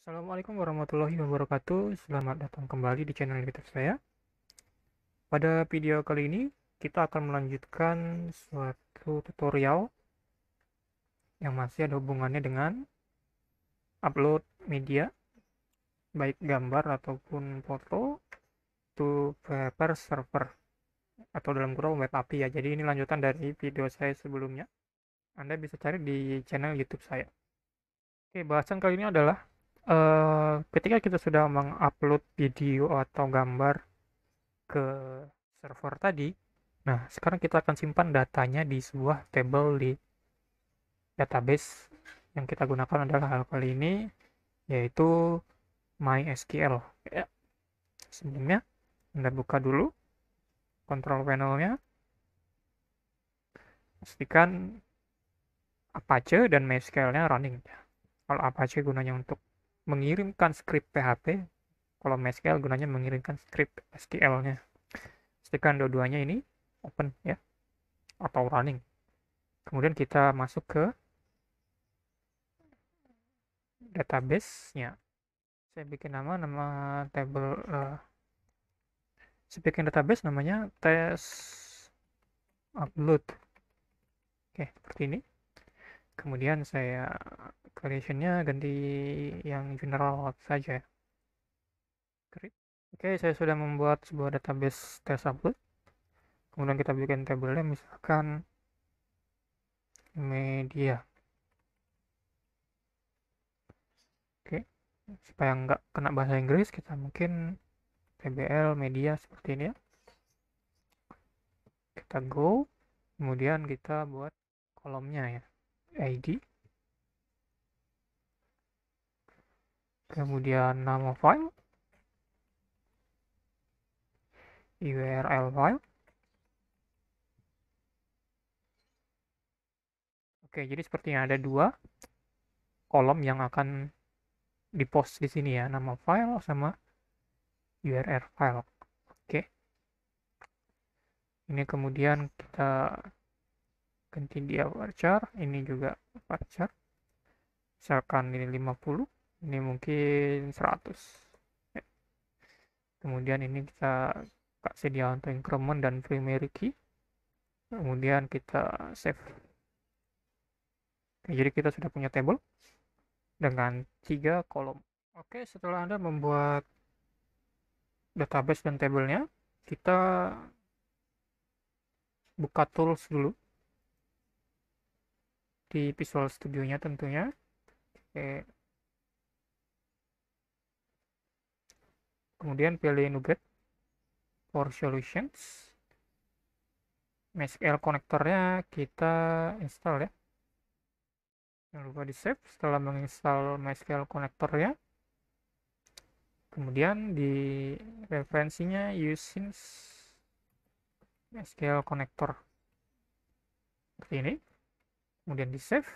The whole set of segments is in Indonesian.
Assalamualaikum warahmatullahi wabarakatuh Selamat datang kembali di channel YouTube saya Pada video kali ini kita akan melanjutkan suatu tutorial Yang masih ada hubungannya dengan upload media Baik gambar ataupun foto To paper server Atau dalam kurung web API ya Jadi ini lanjutan dari video saya sebelumnya Anda bisa cari di channel YouTube saya Oke, bahasan kali ini adalah Eh, ketika kita sudah mengupload video atau gambar ke server tadi nah sekarang kita akan simpan datanya di sebuah table di database yang kita gunakan adalah hal kali ini yaitu MySQL ya. sebelumnya anda buka dulu control panelnya pastikan Apache dan MySQL-nya running kalau Apache gunanya untuk mengirimkan script PHP kalau MySQL gunanya mengirimkan script SQL-nya pastikan dua-duanya ini open ya atau running kemudian kita masuk ke database-nya saya bikin nama nama table uh, saya bikin database namanya test upload oke seperti ini kemudian saya collision-nya ganti yang general saja oke saya sudah membuat sebuah database test upload kemudian kita bikin table-nya misalkan media oke supaya nggak kena bahasa Inggris kita mungkin TBL media seperti ini ya kita go kemudian kita buat kolomnya ya ID kemudian nama file URL file Oke, jadi sepertinya ada dua kolom yang akan dipost di sini ya, nama file sama URL file. Oke. Ini kemudian kita ganti dia voucher ini juga voucher Misalkan ini 50 ini mungkin 100 ya. kemudian ini kita kasih dia untuk increment dan primary key kemudian kita save Oke, jadi kita sudah punya table dengan tiga kolom Oke setelah Anda membuat database dan tabelnya kita buka tools dulu di Visual Studio nya tentunya Oke. kemudian pilih nugget for solutions MySQL konektornya kita install ya jangan lupa di save setelah menginstal MySQL konektornya kemudian di referensinya using MySQL konektor seperti ini kemudian di save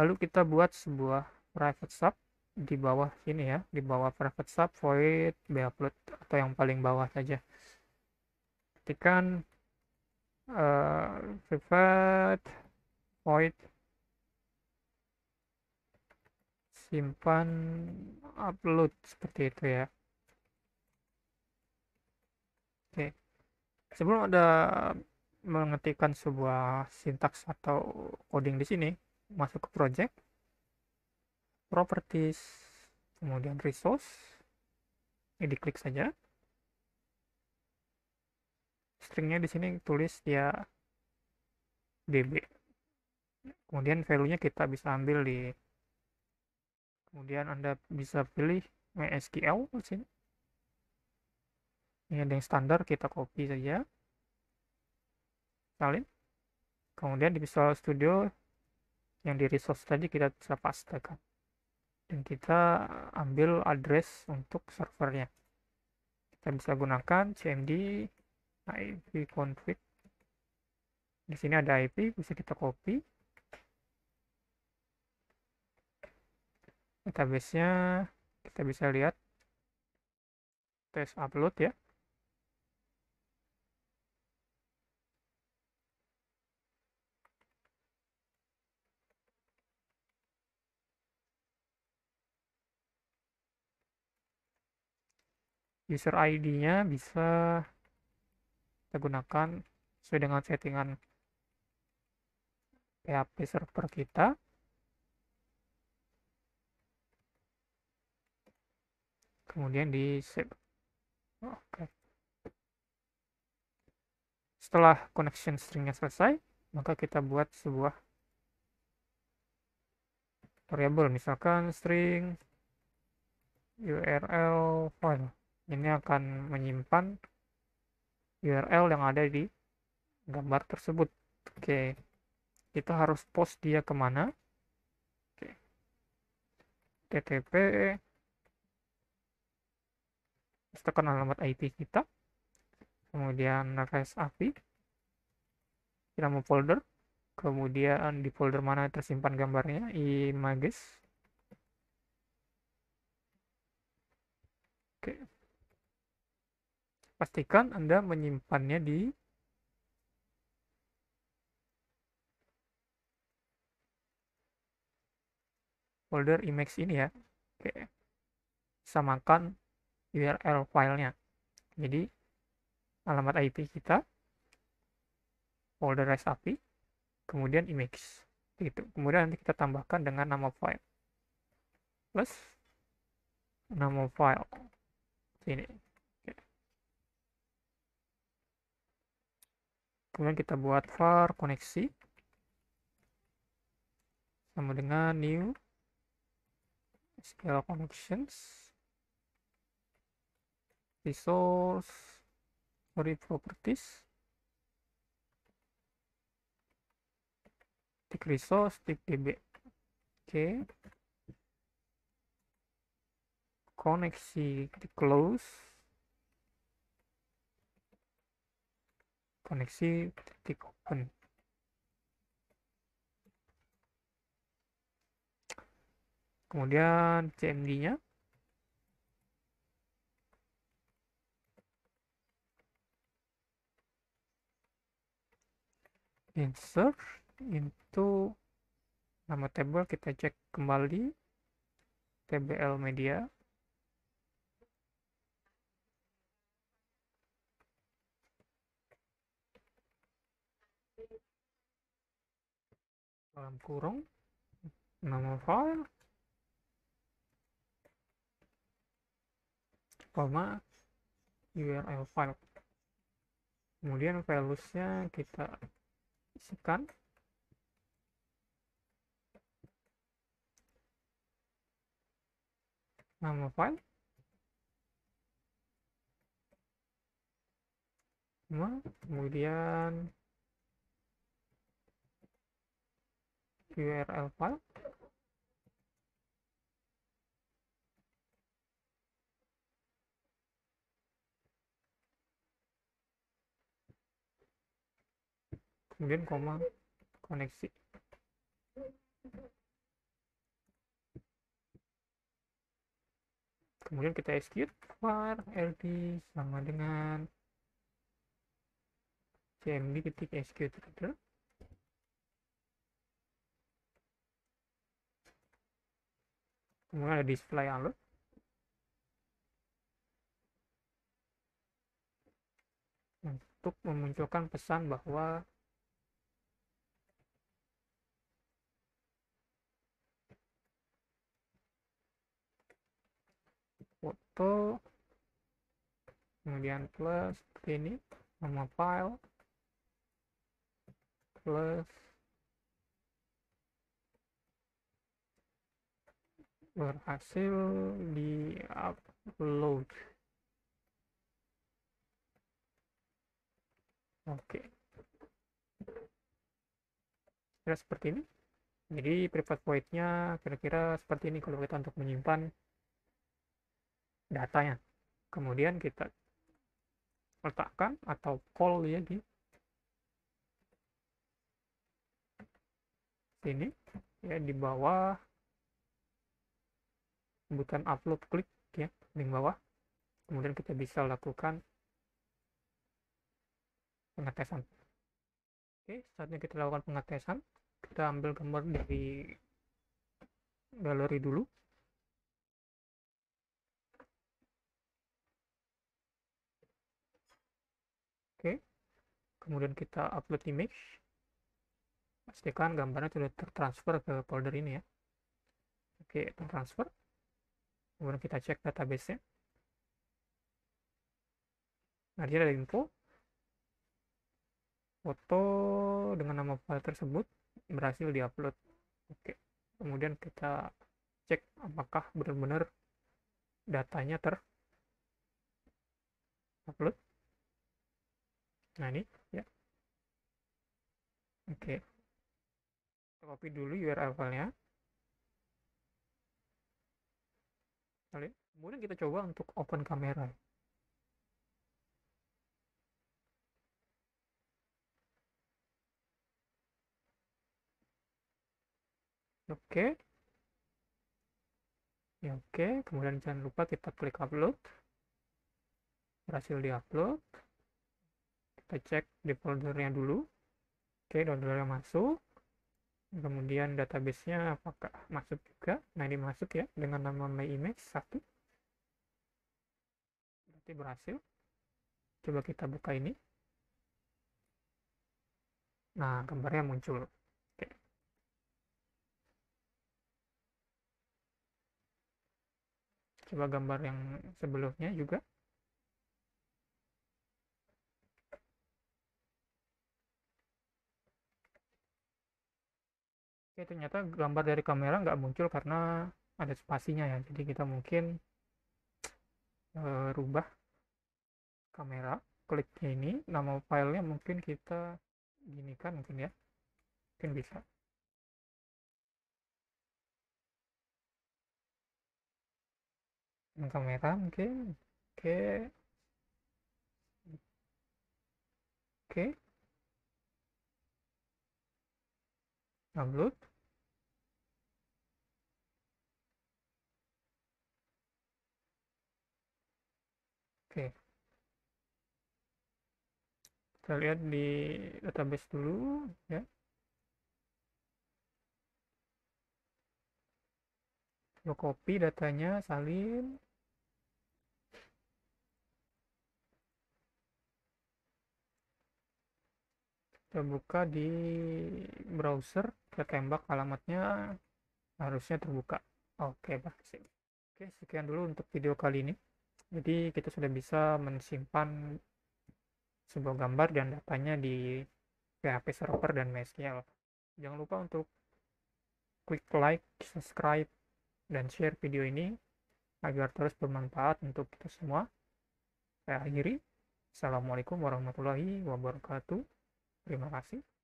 lalu kita buat sebuah private sub di bawah sini ya di bawah private sub void upload atau yang paling bawah saja ketikan uh, eh, private void simpan upload seperti itu ya oke sebelum ada mengetikkan sebuah sintaks atau coding di sini masuk ke project properties kemudian resource ini diklik saja stringnya di sini tulis ya db kemudian value-nya kita bisa ambil di kemudian anda bisa pilih MySQL di sini ini ada yang standar kita copy saja salin kemudian di Visual Studio yang di resource tadi kita bisa pastekan dan kita ambil address untuk servernya kita bisa gunakan cmd ip config di sini ada ip bisa kita copy databasenya kita bisa lihat test upload ya user ID-nya bisa kita gunakan sesuai dengan settingan PHP server kita. Kemudian di save. Oke. Setelah connection stringnya selesai, maka kita buat sebuah variable, misalkan string url file ini akan menyimpan URL yang ada di gambar tersebut oke kita harus post dia kemana oke TTP tekan alamat IP kita kemudian request API kita mau folder kemudian di folder mana tersimpan gambarnya images oke pastikan Anda menyimpannya di folder image ini ya. Oke. Samakan URL filenya. Jadi alamat IP kita, folder REST API, kemudian image. Gitu. Kemudian nanti kita tambahkan dengan nama file. Plus nama file sini kemudian kita buat var koneksi sama dengan new SQL connections resource query properties tick resource tick db oke okay. koneksi di close koneksi titik open kemudian CMD nya insert into nama table kita cek kembali tbl media dalam kurung nama file koma url file kemudian valuesnya kita isikan nama file kemudian URL file kemudian koma koneksi kemudian kita execute var lp sama dengan cmd ketik execute Kemudian ada display alert. Untuk memunculkan pesan bahwa foto kemudian plus ini nama file plus berhasil di upload oke kira seperti ini jadi private voidnya kira-kira seperti ini kalau kita untuk menyimpan datanya kemudian kita letakkan atau call ya di sini ya di bawah bukan upload klik ya link bawah kemudian kita bisa lakukan pengetesan oke saatnya kita lakukan pengetesan kita ambil gambar dari galeri dulu oke kemudian kita upload image pastikan gambarnya sudah tertransfer ke folder ini ya oke tertransfer transfer kemudian kita cek database-nya nah dia ada info foto dengan nama file tersebut berhasil diupload oke kemudian kita cek apakah benar-benar datanya ter upload nah ini ya oke kita copy dulu URL filenya kemudian kita coba untuk open kamera oke okay. Ya, oke okay. kemudian jangan lupa kita klik upload berhasil di upload kita cek di foldernya dulu oke okay, yang masuk kemudian databasenya apakah masuk juga nah ini masuk ya dengan nama my image 1 berarti berhasil coba kita buka ini nah gambarnya muncul Oke. coba gambar yang sebelumnya juga ternyata gambar dari kamera nggak muncul karena ada spasinya ya jadi kita mungkin e, rubah kamera klik ini nama filenya mungkin kita gini kan mungkin ya mungkin bisa Dan kamera mungkin oke oke upload kita lihat di database dulu ya lo copy datanya salin kita buka di browser kita tembak alamatnya harusnya terbuka oke berhasil oke sekian dulu untuk video kali ini jadi kita sudah bisa menyimpan sebuah gambar dan datanya di PHP server dan MySQL. Jangan lupa untuk klik like, subscribe, dan share video ini agar terus bermanfaat untuk kita semua. Saya akhiri. Assalamualaikum warahmatullahi wabarakatuh. Terima kasih.